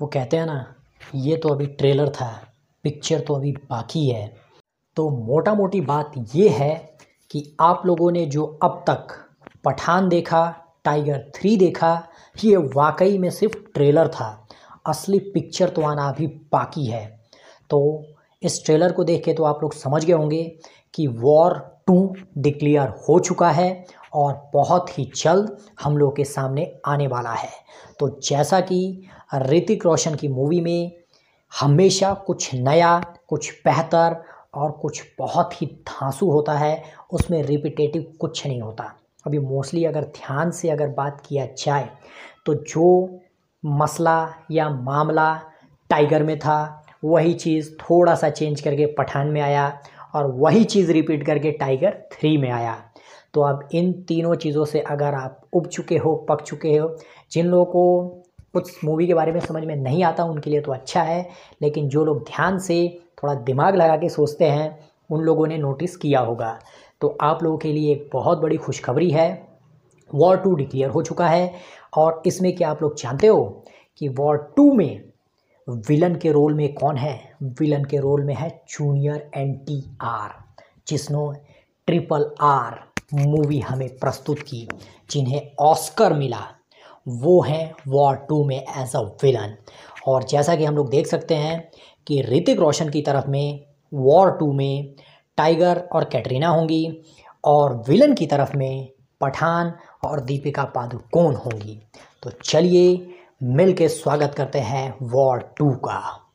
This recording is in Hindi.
वो कहते हैं ना ये तो अभी ट्रेलर था पिक्चर तो अभी बाकी है तो मोटा मोटी बात ये है कि आप लोगों ने जो अब तक पठान देखा टाइगर थ्री देखा ये वाकई में सिर्फ ट्रेलर था असली पिक्चर तो आना अभी बाकी है तो इस ट्रेलर को देख के तो आप लोग समझ गए होंगे कि वॉर टू डिक्लेयर हो चुका है और बहुत ही जल्द हम लोग के सामने आने वाला है तो जैसा कि ऋतिक रोशन की मूवी में हमेशा कुछ नया कुछ बेहतर और कुछ बहुत ही धांसू होता है उसमें रिपीटेटिव कुछ नहीं होता अभी मोस्टली अगर ध्यान से अगर बात किया जाए तो जो मसला या मामला टाइगर में था वही चीज़ थोड़ा सा चेंज करके पठान में आया और वही चीज़ रिपीट करके टाइगर थ्री में आया तो आप इन तीनों चीज़ों से अगर आप उब चुके हो पक चुके हो जिन लोगों को कुछ मूवी के बारे में समझ में नहीं आता उनके लिए तो अच्छा है लेकिन जो लोग ध्यान से थोड़ा दिमाग लगा के सोचते हैं उन लोगों ने नोटिस किया होगा तो आप लोगों के लिए एक बहुत बड़ी खुशखबरी है वॉर टू डिक्लेयर हो चुका है और इसमें क्या आप लोग जानते हो कि वॉर टू में विलन के रोल में कौन है विलन के रोल में है जूनियर एन टी आर जिसनों ट्रिपल आर मूवी हमें प्रस्तुत की जिन्हें ऑस्कर मिला वो हैं वॉर टू में एज अ विलन और जैसा कि हम लोग देख सकते हैं कि ऋतिक रोशन की तरफ में वॉर टू में टाइगर और कैटरीना होंगी और विलन की तरफ में पठान और दीपिका पादुकोण होंगी तो चलिए मिल के स्वागत करते हैं वॉर टू का